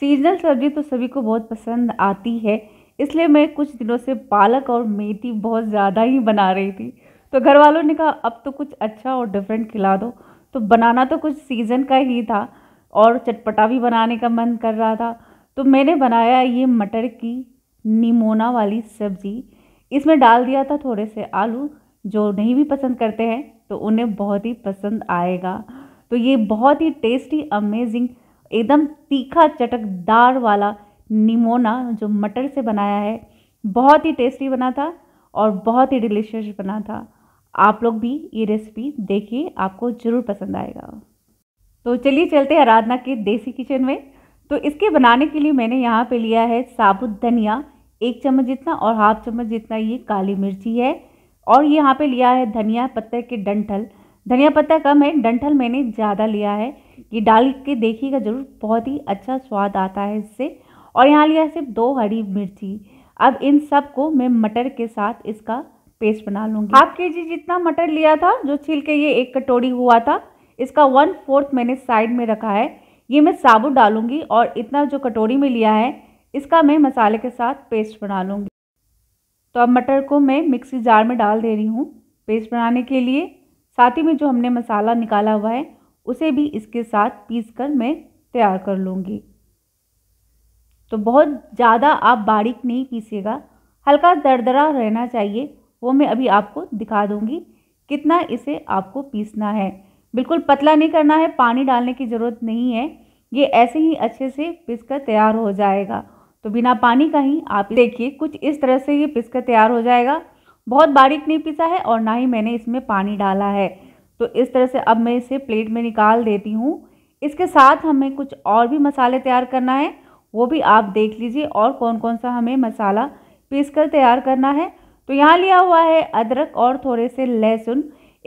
seasonal सब्जी तो सभी को बहुत पसंद आती है इसलिए मैं कुछ दिनों से पालक और मेथी बहुत ज़्यादा ही बना रही थी तो घर वालों ने कहा अब तो कुछ अच्छा और डिफरेंट खिला दो तो बनाना तो कुछ सीज़न का ही था और चटपटा भी बनाने का मन कर रहा था तो मैंने बनाया ये मटर की निमोना वाली सब्ज़ी इसमें डाल दिया था थोड़े से आलू जो नहीं भी पसंद करते हैं तो उन्हें बहुत ही पसंद आएगा तो ये बहुत ही टेस्टी अमेजिंग एकदम तीखा चटकदार वाला निमोना जो मटर से बनाया है बहुत ही टेस्टी बना था और बहुत ही डिलीशियस बना था आप लोग भी ये रेसिपी देखिए आपको ज़रूर पसंद आएगा तो चलिए चलते हैं आराधना के देसी किचन में तो इसके बनाने के लिए मैंने यहाँ पे लिया है साबुत धनिया एक चम्मच जितना और हाफ चम्मच जितना ये काली मिर्ची है और यहाँ पे लिया है धनिया पत्ते के डंठल धनिया पत्ता कम है डंठल मैंने ज़्यादा लिया है ये डाल के देखिएगा ज़रूर बहुत ही अच्छा स्वाद आता है इससे और यहाँ लिया सिर्फ दो हरी मिर्ची अब इन सब को मैं मटर के साथ इसका पेस्ट बना लूँगी हाफ के जी जितना मटर लिया था जो छील के ये एक कटोरी हुआ था इसका वन फोर्थ मैंने साइड में रखा है ये मैं साबुत डालूँगी और इतना जो कटोरी में लिया है इसका मैं मसाले के साथ पेस्ट बना लूँगी तो अब मटर को मैं मिक्सी जार में डाल दे रही हूँ पेस्ट बनाने के लिए साथ ही में जो हमने मसाला निकाला हुआ है उसे भी इसके साथ पीस कर मैं तैयार कर लूँगी तो बहुत ज़्यादा आप बारीक नहीं पीसेगा हल्का दरदरा रहना चाहिए वो मैं अभी आपको दिखा दूँगी कितना इसे आपको पीसना है बिल्कुल पतला नहीं करना है पानी डालने की ज़रूरत नहीं है ये ऐसे ही अच्छे से पीस कर तैयार हो जाएगा तो बिना पानी का ही आप देखिए कुछ इस तरह से ये पिस कर तैयार हो जाएगा बहुत बारीक नहीं पिसा है और ना ही मैंने इसमें पानी डाला है तो इस तरह से अब मैं इसे प्लेट में निकाल देती हूँ इसके साथ हमें कुछ और भी मसाले तैयार करना है वो भी आप देख लीजिए और कौन कौन सा हमें मसाला पीस कर तैयार करना है तो यहाँ लिया हुआ है अदरक और थोड़े से लहसुन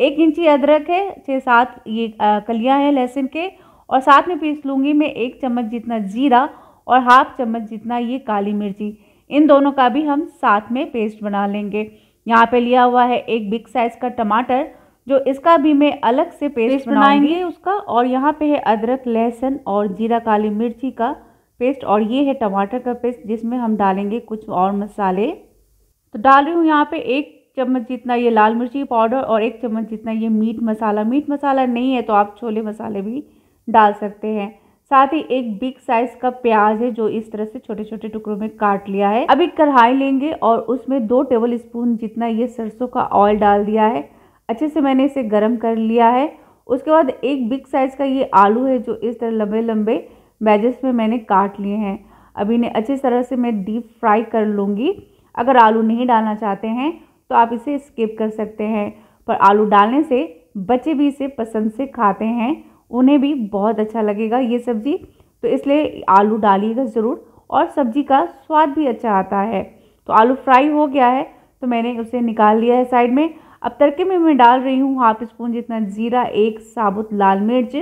एक इंची अदरक है छः सात ये कलियाँ हैं लहसुन के और साथ में पीस लूँगी मैं एक चम्मच जितना जीरा और हाफ चम्मच जितना ये काली मिर्ची इन दोनों का भी हम साथ में पेस्ट बना लेंगे यहाँ पे लिया हुआ है एक बिग साइज़ का टमाटर जो इसका भी मैं अलग से पेस्ट बनाएंगे उसका और यहाँ पे है अदरक लहसुन और जीरा काली मिर्ची का पेस्ट और ये है टमाटर का पेस्ट जिसमें हम डालेंगे कुछ और मसाले तो डाल रही हूँ यहाँ पे एक चम्मच जितना ये लाल मिर्ची पाउडर और एक चम्मच जितना ये मीट मसाला मीट मसाला नहीं है तो आप छोले मसाले भी डाल सकते हैं साथ ही एक बिग साइज का प्याज है जो इस तरह से छोटे छोटे टुकड़ों में काट लिया है अब एक कढ़ाई लेंगे और उसमें दो टेबल स्पून जितना ये सरसों का ऑयल डाल दिया है अच्छे से मैंने इसे गर्म कर लिया है उसके बाद एक बिग साइज़ का ये आलू है जो इस तरह लंबे लंबे बैजेस में मैंने काट लिए हैं अब इन्हें अच्छे तरह से मैं डीप फ्राई कर लूँगी अगर आलू नहीं डालना चाहते हैं तो आप इसे स्किप कर सकते हैं पर आलू डालने से बच्चे भी इसे पसंद से खाते हैं उन्हें भी बहुत अच्छा लगेगा ये सब्ज़ी तो इसलिए आलू डालिएगा ज़रूर और सब्ज़ी का स्वाद भी अच्छा आता है तो आलू फ्राई हो गया है तो मैंने उसे निकाल लिया है साइड में अब तड़के में मैं डाल रही हूँ हाफ स्पून जितना ज़ीरा एक साबुत लाल मिर्च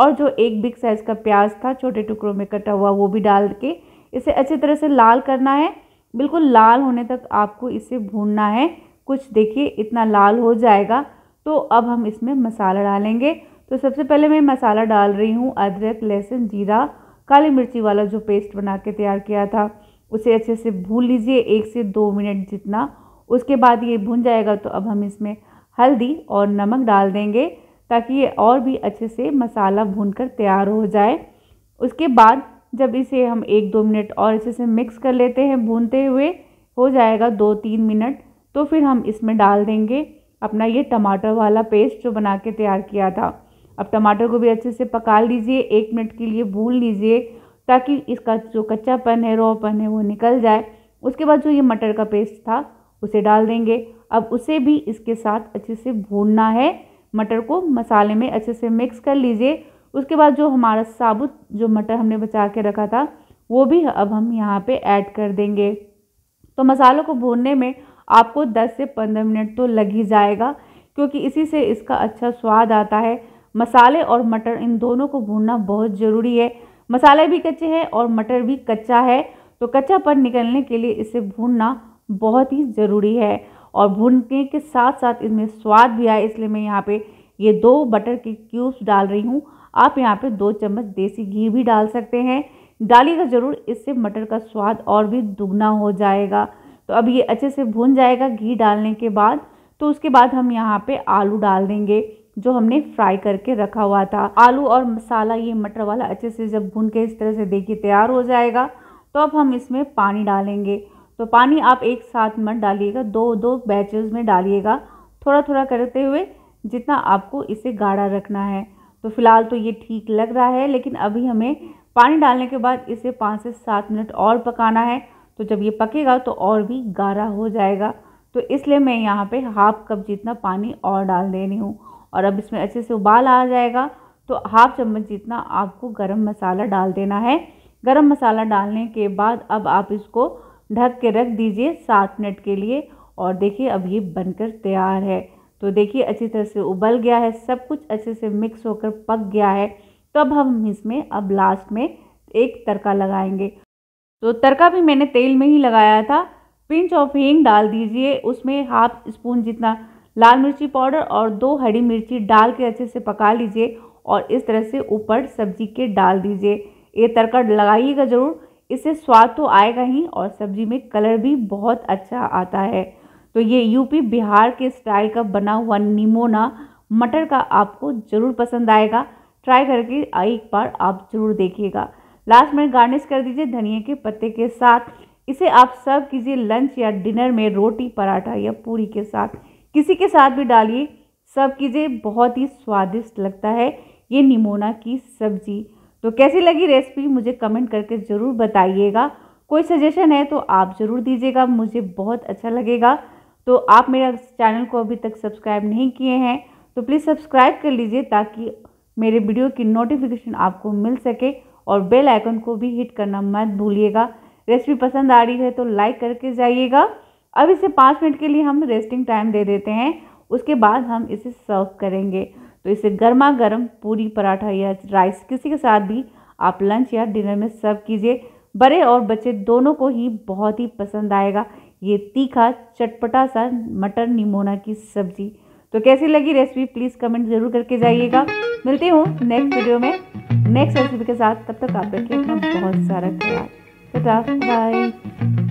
और जो एक बिग साइज़ का प्याज था छोटे टुकड़ों में कटा हुआ वो भी डाल के इसे अच्छी तरह से लाल करना है बिल्कुल लाल होने तक आपको इसे भूनना है कुछ देखिए इतना लाल हो जाएगा तो अब हम इसमें मसाला डालेंगे तो सबसे पहले मैं मसाला डाल रही हूँ अदरक लहसुन जीरा काली मिर्ची वाला जो पेस्ट बना के तैयार किया था उसे अच्छे से भून लीजिए एक से दो मिनट जितना उसके बाद ये भुन जाएगा तो अब हम इसमें हल्दी और नमक डाल देंगे ताकि ये और भी अच्छे से मसाला भून कर तैयार हो जाए उसके बाद जब इसे हम एक दो मिनट और अच्छे से मिक्स कर लेते हैं भूनते हुए हो जाएगा दो तीन मिनट तो फिर हम इसमें डाल देंगे अपना ये टमाटर वाला पेस्ट जो बना के तैयार किया था अब टमाटर को भी अच्छे से पका लीजिए एक मिनट के लिए भून लीजिए ताकि इसका जो कच्चापन है रोपन है वो निकल जाए उसके बाद जो ये मटर का पेस्ट था उसे डाल देंगे अब उसे भी इसके साथ अच्छे से भूनना है मटर को मसाले में अच्छे से मिक्स कर लीजिए उसके बाद जो हमारा साबुत जो मटर हमने बचा के रखा था वो भी अब हम यहाँ पे ऐड कर देंगे तो मसालों को भूनने में आपको 10 से 15 मिनट तो लग ही जाएगा क्योंकि इसी से इसका अच्छा स्वाद आता है मसाले और मटर इन दोनों को भूनना बहुत ज़रूरी है मसाले भी कच्चे हैं और मटर भी कच्चा है तो कच्चा पर निकलने के लिए इसे भूनना बहुत ही ज़रूरी है और भुनने के साथ साथ इसमें स्वाद भी आए इसलिए मैं यहाँ पे ये दो बटर के क्यूब्स डाल रही हूँ आप यहाँ पे दो चम्मच देसी घी भी डाल सकते हैं डालिएगा ज़रूर इससे मटर का स्वाद और भी दुगना हो जाएगा तो अब ये अच्छे से भुन जाएगा घी डालने के बाद तो उसके बाद हम यहाँ पे आलू डाल देंगे जो हमने फ्राई करके रखा हुआ था आलू और मसाला ये मटर वाला अच्छे से जब भून के इस तरह से देखिए तैयार हो जाएगा तो अब हम इसमें पानी डालेंगे तो पानी आप एक साथ मत डालिएगा दो दो बैचेस में डालिएगा थोड़ा थोड़ा करते हुए जितना आपको इसे गाढ़ा रखना है तो फिलहाल तो ये ठीक लग रहा है लेकिन अभी हमें पानी डालने के बाद इसे पाँच से सात मिनट और पकाना है तो जब ये पकेगा तो और भी गाढ़ा हो जाएगा तो इसलिए मैं यहाँ पे हाफ़ कप जितना पानी और डाल दे रही हूँ और अब इसमें अच्छे से उबाल आ जाएगा तो हाफ़ चम्मच जितना आपको गरम मसाला डाल देना है गरम मसाला डालने के बाद अब आप इसको ढक के रख दीजिए सात मिनट के लिए और देखिए अब ये बनकर तैयार है तो देखिए अच्छी तरह से उबल गया है सब कुछ अच्छे से मिक्स होकर पक गया है तो अब हम इसमें अब लास्ट में एक तड़का लगाएंगे तो तड़का भी मैंने तेल में ही लगाया था पिंच ऑफ हींग डाल दीजिए उसमें हाफ स्पून जितना लाल मिर्ची पाउडर और दो हरी मिर्ची डाल के अच्छे से पका लीजिए और इस तरह से ऊपर सब्जी के डाल दीजिए ये तड़का लगाइएगा ज़रूर इससे स्वाद तो आएगा ही और सब्जी में कलर भी बहुत अच्छा आता है तो ये यूपी बिहार के स्टाइल का बना हुआ निमोना मटर का आपको ज़रूर पसंद आएगा ट्राई करके एक बार आप ज़रूर देखिएगा लास्ट में गार्निश कर दीजिए धनिया के पत्ते के साथ इसे आप सर्व कीजिए लंच या डिनर में रोटी पराठा या पूरी के साथ किसी के साथ भी डालिए सर्व कीजिए बहुत ही स्वादिष्ट लगता है ये निमोना की सब्ज़ी तो कैसी लगी रेसिपी मुझे कमेंट करके ज़रूर बताइएगा कोई सजेशन है तो आप ज़रूर दीजिएगा मुझे बहुत अच्छा लगेगा तो आप मेरा चैनल को अभी तक सब्सक्राइब नहीं किए हैं तो प्लीज़ सब्सक्राइब कर लीजिए ताकि मेरे वीडियो की नोटिफिकेशन आपको मिल सके और बेल आइकन को भी हिट करना मत भूलिएगा रेसिपी पसंद आ रही है तो लाइक करके जाइएगा अब इसे पाँच मिनट के लिए हम रेस्टिंग टाइम दे देते हैं उसके बाद हम इसे सर्व करेंगे तो इसे गर्मा गर्म पूरी पराठा या राइस किसी के साथ भी आप लंच या डिनर में सर्व कीजिए बड़े और बच्चे दोनों को ही बहुत ही पसंद आएगा ये तीखा चटपटा सा मटर निमोना की सब्ज़ी तो कैसी लगी रेसिपी प्लीज़ कमेंट ज़रूर करके जाइएगा मिलती हूँ नेक्स्ट वीडियो में नेक्स्ट रेसिपी के साथ तब तक आप रखिए बहुत सारा ख्याल बाय